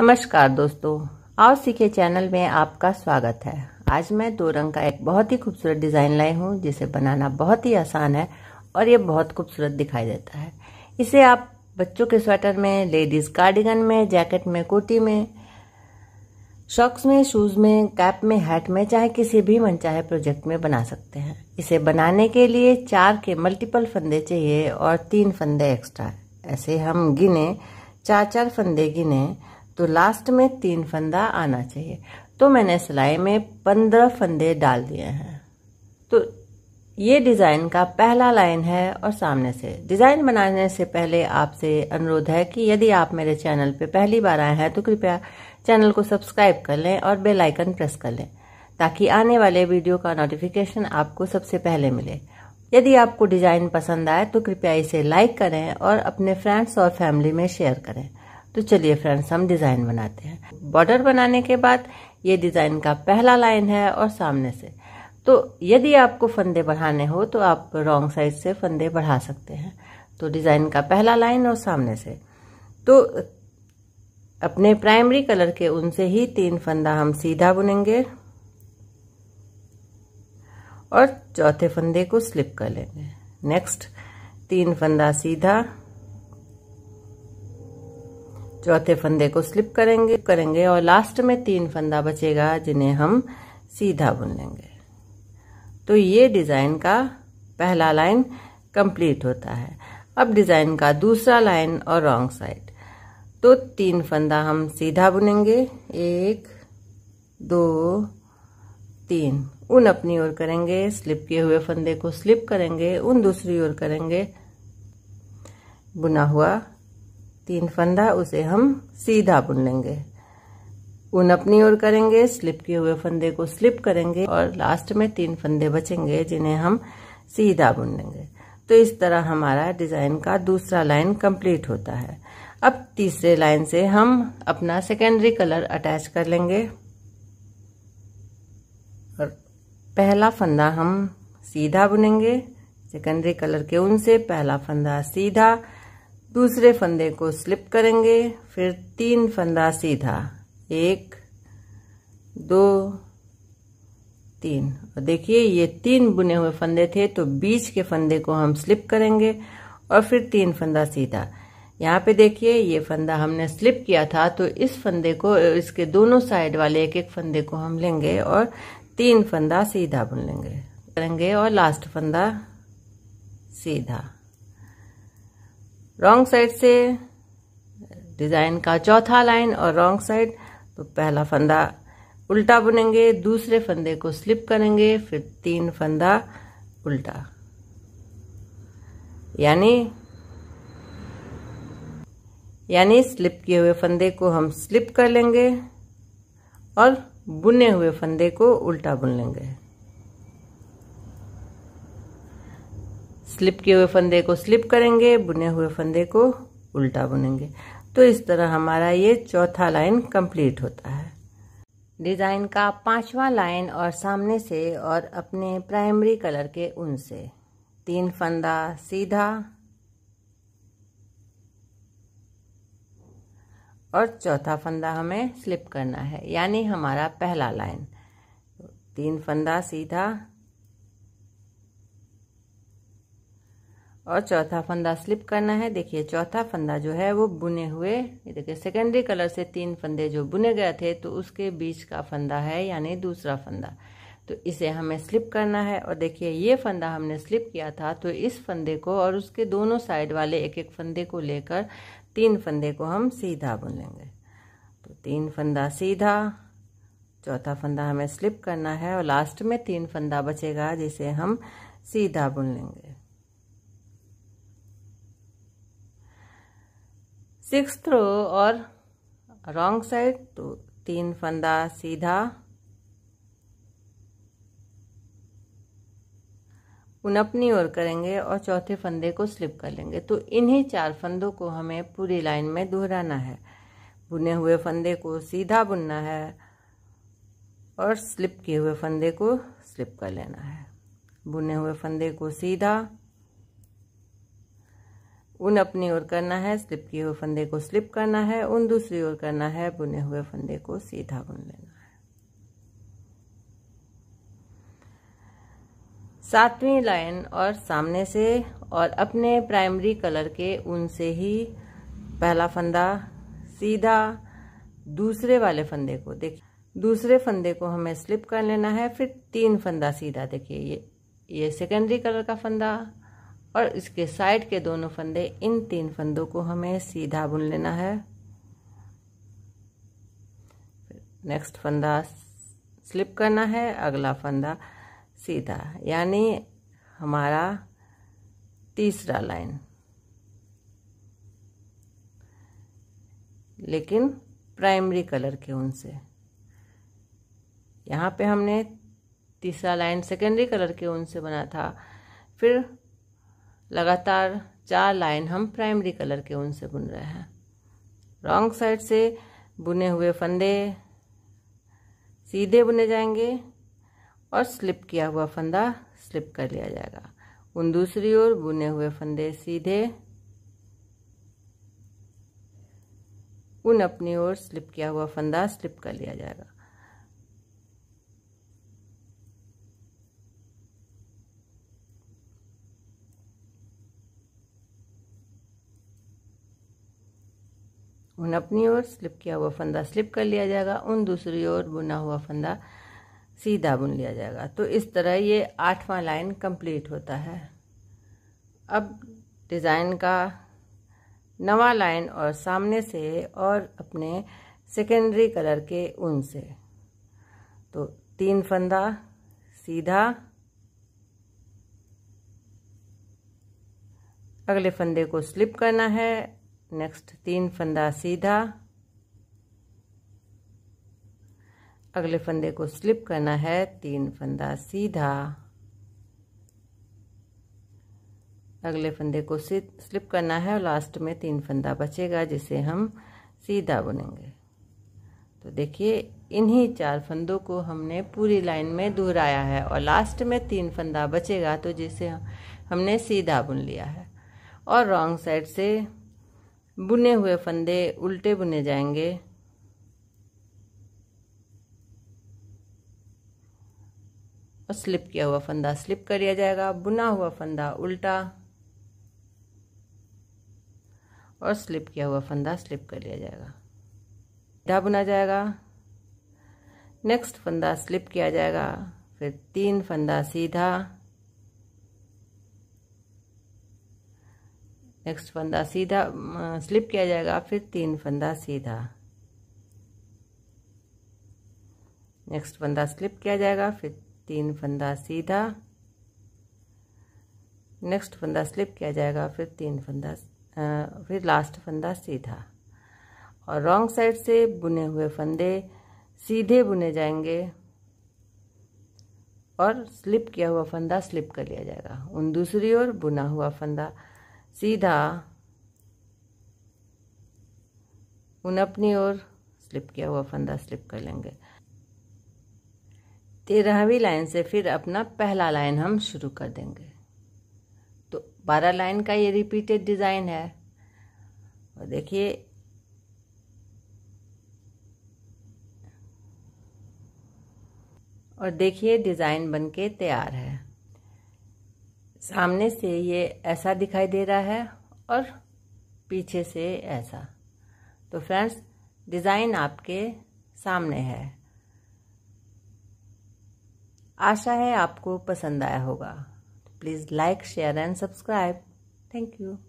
नमस्कार दोस्तों आओ सीखे चैनल में आपका स्वागत है आज मैं दो रंग का एक बहुत ही खूबसूरत डिज़ाइन लाई हूँ जिसे बनाना बहुत ही आसान है और ये बहुत खूबसूरत दिखाई देता है इसे आप बच्चों के स्वेटर में लेडीज़ कार्डिगन में जैकेट में कुर्ती में शॉक्स में शूज़ में कैप में हैट में चाहे किसी भी मनचाहे प्रोजेक्ट में बना सकते हैं इसे बनाने के लिए चार के मल्टीपल फंदे चाहिए और तीन फंदे एक्स्ट्रा ऐसे हम गिने चार चार फंदे गिने तो लास्ट में तीन फंदा आना चाहिए तो मैंने सिलाई में पंद्रह फंदे डाल दिए हैं तो ये डिज़ाइन का पहला लाइन है और सामने से डिज़ाइन बनाने से पहले आपसे अनुरोध है कि यदि आप मेरे चैनल पे पहली बार आए हैं तो कृपया चैनल को सब्सक्राइब कर लें और बेल आइकन प्रेस कर लें ताकि आने वाले वीडियो का नोटिफिकेशन आपको सबसे पहले मिले यदि आपको डिज़ाइन पसंद आए तो कृपया इसे लाइक करें और अपने फ्रेंड्स और फैमिली में शेयर करें तो चलिए फ्रेंड्स हम डिज़ाइन बनाते हैं बॉर्डर बनाने के बाद ये डिज़ाइन का पहला लाइन है और सामने से तो यदि आपको फंदे बढ़ाने हो तो आप रॉन्ग साइड से फंदे बढ़ा सकते हैं तो डिज़ाइन का पहला लाइन और सामने से तो अपने प्राइमरी कलर के उन से ही तीन फंदा हम सीधा बुनेंगे और चौथे फंदे को स्लिप कर लेंगे नेक्स्ट तीन फंदा सीधा चौथे फंदे को स्लिप करेंगे करेंगे और लास्ट में तीन फंदा बचेगा जिन्हें हम सीधा बुन लेंगे तो ये डिज़ाइन का पहला लाइन कंप्लीट होता है अब डिज़ाइन का दूसरा लाइन और रॉन्ग साइड तो तीन फंदा हम सीधा बुनेंगे एक दो तीन उन अपनी ओर करेंगे स्लिप किए हुए फंदे को स्लिप करेंगे उन दूसरी ओर करेंगे बुना हुआ तीन फंदा उसे हम सीधा बुन लेंगे ऊन अपनी ओर करेंगे स्लिप किए हुए फंदे को स्लिप करेंगे और लास्ट में तीन फंदे बचेंगे जिन्हें हम सीधा बुन लेंगे तो इस तरह हमारा डिज़ाइन का दूसरा लाइन कंप्लीट होता है अब तीसरे लाइन से हम अपना सेकेंडरी कलर अटैच कर लेंगे और पहला फंदा हम सीधा बुनेंगे सेकेंडरी कलर के ऊन से पहला फंदा सीधा दूसरे फंदे को स्लिप करेंगे फिर तीन फंदा सीधा एक दो तीन और देखिए ये तीन बुने हुए फंदे थे तो बीच के फंदे को हम स्लिप करेंगे और फिर तीन फंदा सीधा यहाँ पे देखिए ये फंदा हमने स्लिप किया था तो इस फंदे को इसके दोनों साइड वाले एक एक फंदे को हम लेंगे और तीन फंदा सीधा बुन लेंगे करेंगे और लास्ट फंदा सीधा रॉन्ग साइड से डिज़ाइन का चौथा लाइन और रॉन्ग साइड तो पहला फंदा उल्टा बुनेंगे दूसरे फंदे को स्लिप करेंगे फिर तीन फंदा उल्टा यानी यानी स्लिप किए हुए फंदे को हम स्लिप कर लेंगे और बुने हुए फंदे को उल्टा बुन लेंगे स्लिप किए हुए फंदे को स्लिप करेंगे बुने हुए फंदे को उल्टा बुनेंगे तो इस तरह हमारा ये चौथा लाइन कंप्लीट होता है डिजाइन का पांचवा लाइन और सामने से और अपने प्राइमरी कलर के उन से तीन फंदा सीधा और चौथा फंदा हमें स्लिप करना है यानी हमारा पहला लाइन तीन फंदा सीधा और चौथा फंदा स्लिप करना है देखिए चौथा फंदा जो है वो बुने हुए ये देखिए सेकेंडरी कलर से तीन फंदे जो बुने गए थे तो उसके बीच का फंदा है यानी दूसरा फंदा तो इसे हमें स्लिप करना है और देखिए ये फंदा हमने स्लिप किया था तो इस फंदे को और उसके दोनों साइड वाले एक एक फंदे को लेकर तीन फंदे को हम सीधा बुन लेंगे तो तीन फंदा सीधा चौथा फंदा हमें स्लिप करना है और लास्ट में तीन फंदा बचेगा जिसे हम सीधा बुन लेंगे सिक्स थ्रो और रॉन्ग साइड तो तीन फंदा सीधा उन अपनी ओर करेंगे और चौथे फंदे को स्लिप कर लेंगे तो इन्हीं चार फंदों को हमें पूरी लाइन में दोहराना है बुने हुए फंदे को सीधा बुनना है और स्लिप किए हुए फंदे को स्लिप कर लेना है बुने हुए फंदे को सीधा उन अपनी ओर करना है स्लिप किए हुए फंदे को स्लिप करना है उन दूसरी ओर करना है बुने हुए फंदे को सीधा बुन लेना है सातवीं लाइन और सामने से और अपने प्राइमरी कलर के उन से ही पहला फंदा सीधा दूसरे वाले फंदे को देखिए दूसरे फंदे को हमें स्लिप कर लेना है फिर तीन फंदा सीधा देखिए ये ये सेकेंडरी कलर का फंदा और इसके साइड के दोनों फंदे इन तीन फंदों को हमें सीधा बुन लेना है नेक्स्ट फंदा स्लिप करना है अगला फंदा सीधा यानी हमारा तीसरा लाइन लेकिन प्राइमरी कलर के ऊन से यहाँ पे हमने तीसरा लाइन सेकेंडरी कलर के ऊन से बना था फिर लगातार चार लाइन हम प्राइमरी कलर के ऊन से बुन रहे हैं रॉन्ग साइड से बुने हुए फंदे सीधे बुने जाएंगे और स्लिप किया हुआ फंदा स्लिप कर लिया जाएगा उन दूसरी ओर बुने हुए फंदे सीधे उन अपनी ओर स्लिप किया हुआ फंदा स्लिप कर लिया जाएगा उन अपनी ओर स्लिप किया हुआ फंदा स्लिप कर लिया जाएगा उन दूसरी ओर बुना हुआ फंदा सीधा बुन लिया जाएगा तो इस तरह ये आठवां लाइन कंप्लीट होता है अब डिज़ाइन का नवा लाइन और सामने से और अपने सेकेंडरी कलर के ऊन से तो तीन फंदा सीधा अगले फंदे को स्लिप करना है नेक्स्ट तीन फंदा सीधा अगले फंदे को स्लिप करना है तीन फंदा सीधा अगले फंदे को स्लिप करना है और लास्ट में तीन फंदा बचेगा जिसे हम सीधा बुनेंगे तो देखिए इन्हीं चार फंदों को हमने पूरी लाइन में दोहराया है और लास्ट में तीन फंदा बचेगा तो जिसे हमने सीधा बुन लिया है और रॉन्ग साइड से बुने हुए फंदे उल्टे बुने जाएंगे और स्लिप किया हुआ फंदा स्लिप कर दिया जाएगा बुना हुआ फंदा उल्टा और स्लिप किया हुआ फंदा स्लिप कर लिया जाएगा सीधा बुना जाएगा नेक्स्ट फंदा स्लिप किया जाएगा फिर तीन फंदा सीधा नेक्स्ट फंदा सीधा स्लिप अं, किया जाएगा फिर तीन फंदा सीधा नेक्स्ट फंदा स्लिप किया जाएगा फिर तीन फंदा सीधा नेक्स्ट फंदा स्लिप किया जाएगा फिर तीन फंदा फिर लास्ट फंदा सीधा और रॉन्ग साइड से बुने हुए फंदे सीधे बुने जाएंगे और स्लिप किया हुआ फंदा स्लिप कर लिया जाएगा उन दूसरी ओर बुना हुआ फंदा सीधा उन अपनी ओर स्लिप किया हुआ फंदा स्लिप कर लेंगे तेरहवीं लाइन से फिर अपना पहला लाइन हम शुरू कर देंगे तो बारह लाइन का ये रिपीटेड डिज़ाइन है और देखिए और देखिए डिज़ाइन बनके तैयार है सामने से ये ऐसा दिखाई दे रहा है और पीछे से ऐसा तो फ्रेंड्स डिज़ाइन आपके सामने है आशा है आपको पसंद आया होगा please like share and subscribe thank you